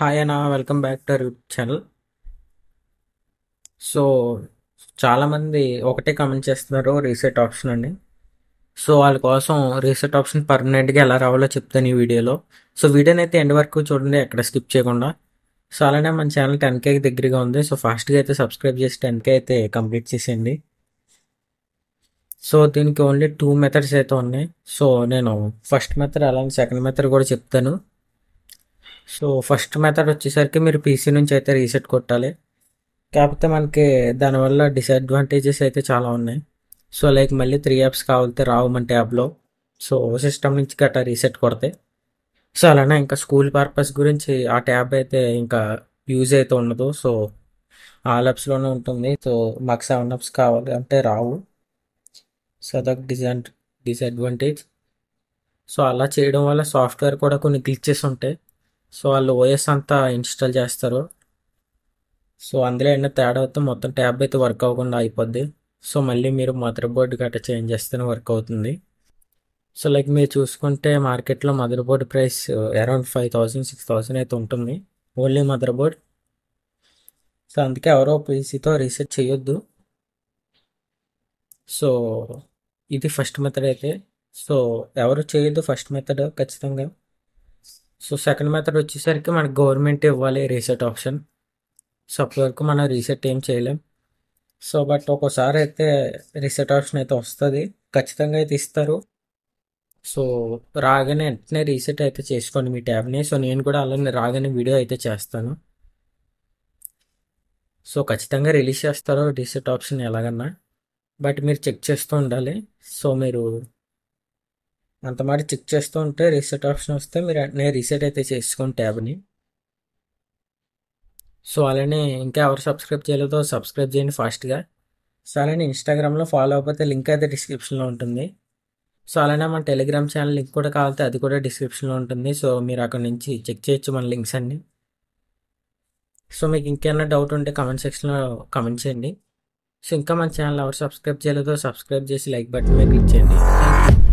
hi అన్న welcome back to YouTube channel so చాలామంది ఒకటే కమెంట్ చేస్తున్నారు రీసెట్ ఆప్షన్ అండి సో వాళ్ళ కోసం రీసెట్ ఆప్షన్ పర్మనెంట్గా ఎలా రావాలో చెప్తాను ఈ వీడియోలో సో వీడియోని అయితే ఎండ్ వరకు చూడండి ఎక్కడ స్కిప్ చేయకుండా సో అలానే మన ఛానల్ టెన్ కేకి దగ్గరగా ఉంది సో ఫాస్ట్గా అయితే సబ్స్క్రైబ్ చేసి టెన్ కే అయితే కంప్లీట్ చేసేయండి సో దీనికి ఓన్లీ టూ మెథడ్స్ అయితే ఉన్నాయి సో నేను ఫస్ట్ మెథడ్ అలానే సెకండ్ మెథడ్ కూడా చెప్తాను సో ఫస్ట్ మెథడ్ వచ్చేసరికి మీరు పీసీ నుంచి అయితే రీసెట్ కొట్టాలి కాకపోతే మనకి దానివల్ల డిసడ్వాంటేజెస్ అయితే చాలా ఉన్నాయి సో లైక్ మళ్ళీ త్రీ యాప్స్ కావాలితే రావు మన ట్యాబ్లో సో సిస్టమ్ నుంచి గట్రా రీసెట్ కొడితే సో అలానే ఇంకా స్కూల్ పర్పస్ గురించి ఆ ట్యాబ్ అయితే ఇంకా యూజ్ అయితే ఉండదు సో ఆ యాప్స్లోనే ఉంటుంది సో మాకు సెవెన్ అప్స్ కావాలి అంటే రావు సో అదొక డిసడ్ డిసడ్వాంటేజ్ సో అలా చేయడం వల్ల సాఫ్ట్వేర్ కూడా కొన్ని గ్లిచెస్ ఉంటాయి సో వాళ్ళు ఓఎస్ అంతా ఇన్స్టాల్ చేస్తారు సో అందులో ఏమైనా తేడా అవుతుంది మొత్తం ట్యాబ్ అయితే వర్క్ అవ్వకుండా అయిపోద్ది సో మళ్ళీ మీరు మదర్ బోర్డు గట్రా చేంజ్ చేస్తేనే వర్క్ అవుతుంది సో లైక్ మీరు చూసుకుంటే మార్కెట్లో mother board price around five thousand six thousand అయితే ఉంటుంది ఓన్లీ మదర్ బోర్డ్ సో అందుకే ఎవరో పీసీతో రీసెర్చ్ చేయొద్దు సో ఇది ఫస్ట్ మెథడ్ అయితే సో ఎవరు చేయొద్దు ఫస్ట్ మెథడ్ ఖచ్చితంగా సో సెకండ్ మెథడ్ వచ్చేసరికి మనకు గవర్నమెంట్ ఇవ్వాలి రీసెట్ ఆప్షన్ సో అప్పటివరకు మనం రీసెట్ ఏం చేయలేం సో బట్ ఒక్కోసారి అయితే రీసెట్ ఆప్షన్ అయితే వస్తుంది ఖచ్చితంగా అయితే ఇస్తారు సో రాగానే వెంటనే రీసెట్ అయితే చేసుకోండి మీ ట్యాబ్ని సో నేను కూడా అలానే రాగానే వీడియో అయితే చేస్తాను సో ఖచ్చితంగా రిలీజ్ చేస్తారు రీసెట్ ఆప్షన్ ఎలాగన్నా బట్ మీరు చెక్ చేస్తూ ఉండాలి సో మీరు అంత మాట చెక్ చేస్తూ ఉంటే రీసెట్ ఆప్షన్ వస్తే మీరు వెంటనే రీసెట్ అయితే చేసుకోండి ట్యాబ్ని సో అలానే ఇంకా ఎవరు సబ్స్క్రైబ్ చేయలేదో సబ్స్క్రైబ్ చేయండి ఫాస్ట్గా సో అలానే ఇన్స్టాగ్రామ్లో ఫాలో అయిపోతే లింక్ అయితే డిస్క్రిప్షన్లో ఉంటుంది సో అలానే మన టెలిగ్రామ్ ఛానల్ లింక్ కూడా కావాలంటే అది కూడా డిస్క్రిప్షన్లో ఉంటుంది సో మీరు అక్కడ నుంచి చెక్ చేయొచ్చు మన లింక్స్ అన్ని సో మీకు ఇంకేమైనా డౌట్ ఉంటే కమెంట్ సెక్షన్లో కమెంట్ చేయండి సో ఇంకా మన ఛానల్ ఎవరు సబ్స్క్రైబ్ చేయలేదో సబ్స్క్రైబ్ చేసి లైక్ బటన్ మీద క్లిక్ చేయండి